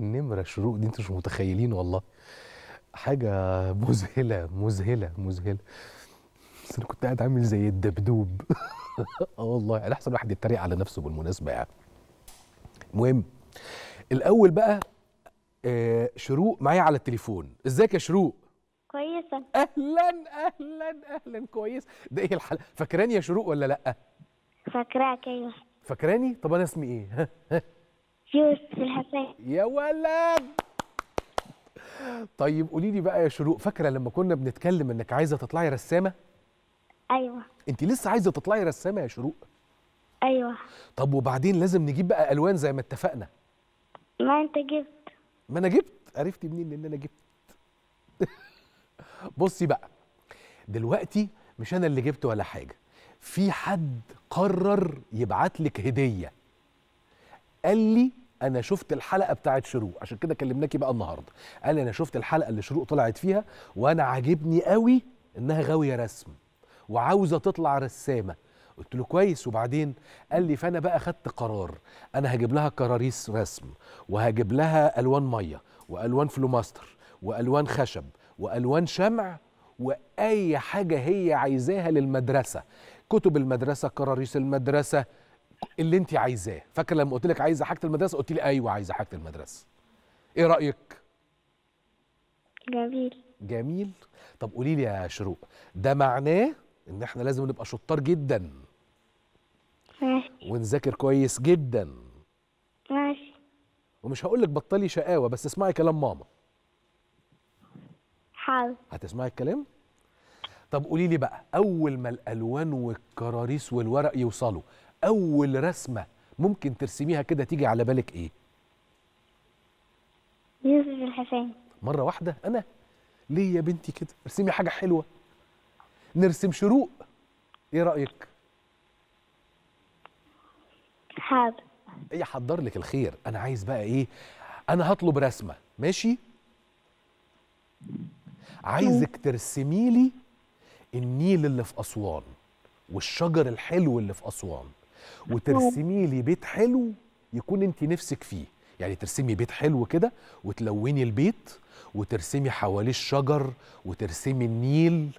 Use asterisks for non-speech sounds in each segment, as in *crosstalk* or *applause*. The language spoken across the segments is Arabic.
نمره شروق دي انتوا مش متخيلين والله حاجه مذهله مذهله مذهله بس انا كنت قاعد عامل زي الدبدوب *laughs* اه والله احسن واحد يتريق على نفسه بالمناسبه يعني المهم الاول بقى آه شروق معايا على التليفون ازيك يا شروق كويسه اهلا اهلا اهلا كويس ده ايه الحل فاكراني يا شروق ولا لا فاكراك ايوه فاكراني طب انا اسمي ايه يا ولد طيب قولي لي بقى يا شروق فاكره لما كنا بنتكلم انك عايزه تطلعي رسامه ايوه انت لسه عايزه تطلعي رسامه يا شروق ايوه طب وبعدين لازم نجيب بقى الوان زي ما اتفقنا ما انت جبت ما انا جبت عرفتي منين ان انا جبت *laughs* بصي بقى دلوقتي مش انا اللي جبت ولا حاجه في حد قرر يبعت لك هديه قال لي انا شفت الحلقه بتاعت شروق عشان كده كلمناكي بقى النهارده قال انا شفت الحلقه اللي شروق طلعت فيها وانا عاجبني قوي انها غاويه رسم وعاوزه تطلع رسامه قلت له كويس وبعدين قال لي فانا بقى خدت قرار انا هجيب لها كراريس رسم وهجيب لها الوان ميه والوان فلوماستر والوان خشب والوان شمع واي حاجه هي عايزاها للمدرسه كتب المدرسه كراريس المدرسه اللي انت عايزاه فاكر لما قلت لك عايزه حاجه المدرسه قلت لي ايوه عايزه حاجه المدرسه ايه رايك جميل جميل طب قولي لي يا شروق ده معناه ان احنا لازم نبقى شطار جدا ماشي ونذاكر كويس جدا ماشي ومش هقول لك بطلي شقاوه بس اسمعي كلام ماما حاضر هتسمعي الكلام طب قولي لي بقى اول ما الالوان والكراريس والورق يوصلوا اول رسمه ممكن ترسميها كده تيجي على بالك ايه يوسف الحسين مره واحده انا ليه يا بنتي كده ارسمي حاجه حلوه نرسم شروق ايه رايك حاضر ايه حضر لك الخير انا عايز بقى ايه انا هطلب رسمه ماشي عايزك ترسمي لي النيل اللي في اسوان والشجر الحلو اللي في اسوان وترسمي لي بيت حلو يكون انت نفسك فيه يعني ترسمي بيت حلو كده وتلوني البيت وترسمي حواليه الشجر وترسمي النيل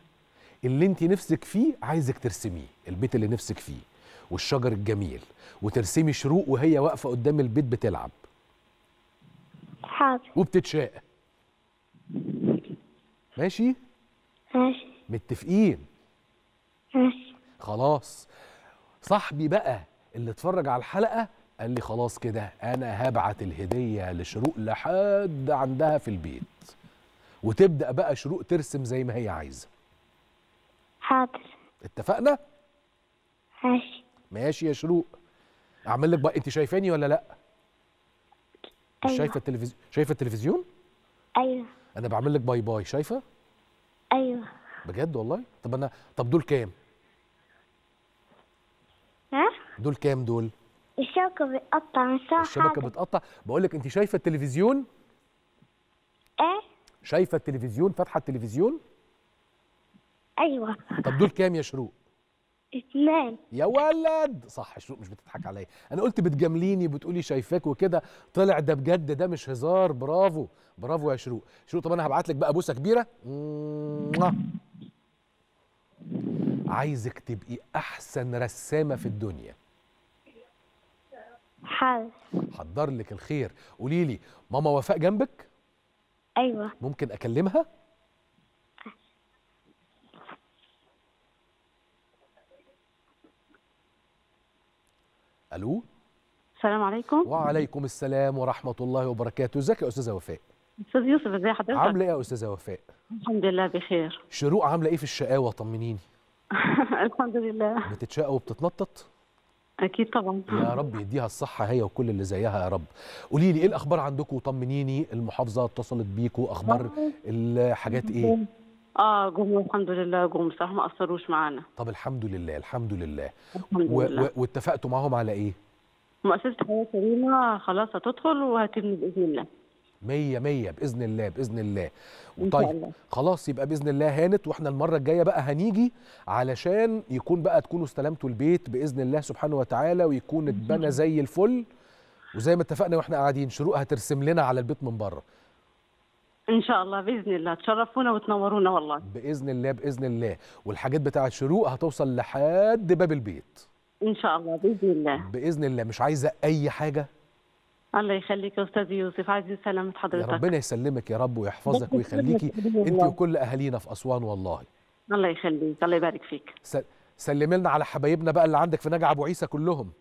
اللي انت نفسك فيه عايزك ترسميه البيت اللي نفسك فيه والشجر الجميل وترسمي شروق وهي واقفه قدام البيت بتلعب حاضر وبتتشاء ماشي ماشي متفقين ماشي خلاص صاحبي بقى اللي اتفرج على الحلقه قال لي خلاص كده انا هبعت الهديه لشروق لحد عندها في البيت وتبدا بقى شروق ترسم زي ما هي عايزه حاضر اتفقنا ماشي ماشي يا شروق اعمل لك بقى انت شايفاني ولا لا مش أيوة. شايفه التلفزيون شايفه التلفزيون ايوه انا بعمل لك باي باي شايفه ايوه بجد والله طب انا طب دول كام دول كام دول؟ الشبكه بتقطع مش صح الشبكه حاجة. بتقطع بقول لك انت شايفه التلفزيون؟ ايه شايفه التلفزيون فاتحه التلفزيون؟ ايوه طب دول كام يا شروق؟ اثنين يا ولد صح شروق مش بتضحك عليا انا قلت بتجامليني وبتقولي شايفاك وكده طلع ده بجد ده مش هزار برافو برافو يا شروق شروق طب انا هبعت لك بقى بوسه كبيره عايزك تبقي احسن رسامه في الدنيا حاضر حضر لك الخير قولي لي ماما وفاء جنبك ايوه ممكن اكلمها الو السلام عليكم وعليكم السلام ورحمه الله وبركاته ازيك يا استاذه وفاء استاذ يوسف ازي حضرتك عامله ايه يا استاذه وفاء الحمد لله بخير شروق عامله ايه في الشقاوه طمنيني *laughs* الحمد لله بتتشقى وبتتنطط اكيد طبعا يا رب يديها الصحه هي وكل اللي زيها يا رب قولي لي ايه الاخبار عندكم طمنيني المحافظه اتصلت بيكم اخبار الحاجات ايه اه جم الحمد لله جم صح ما اثروش معانا طب الحمد لله الحمد لله, الحمد لله. واتفقتوا معاهم على ايه مؤسسه حياه كريمه خلاص هتدخل وهتبني باذن الله مية مية باذن الله باذن الله وطيب خلاص يبقى باذن الله هانت واحنا المره الجايه بقى هنيجي علشان يكون بقى تكونوا استلمتوا البيت باذن الله سبحانه وتعالى ويكون اتبنى زي الفل وزي ما اتفقنا واحنا قاعدين شروق هترسم لنا على البيت من بره ان شاء الله باذن الله تشرفونا وتنورونا والله باذن الله باذن الله والحاجات بتاعه شروق هتوصل لحد باب البيت ان شاء الله باذن الله باذن الله مش عايزه اي حاجه الله يخليك يا استاذ يوسف عايزين سلامه حضرتك يا ربنا يسلمك يا رب ويحفظك ويخليكي انت وكل اهالينا في اسوان والله الله يخليك الله يبارك فيك سلمي لنا على حبايبنا بقى اللي عندك في نجع ابو عيسى كلهم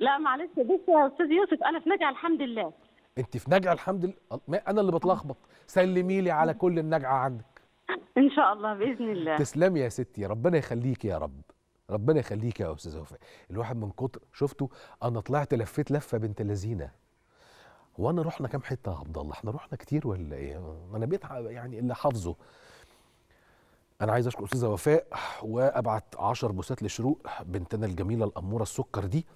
لا معلش بس يا استاذ يوسف انا في نجع الحمد لله انت في نجع الحمد لله انا اللي بتلخبط سلمي لي على كل النجعه عندك ان شاء الله باذن الله تسلمي يا ستي ربنا يخليكي يا رب ربنا يخليكي يا استاذه وفاء الواحد من كتر شفته انا طلعت لفيت لفه بنت لذينه هو انا رحنا كام حته يا عبد الله احنا رحنا كتير ولا ايه ما انا بقيت يعني اللي حافظه انا عايز اشكر استاذه وفاء وابعت 10 بوسات لشروق بنتنا الجميله الاموره السكر دي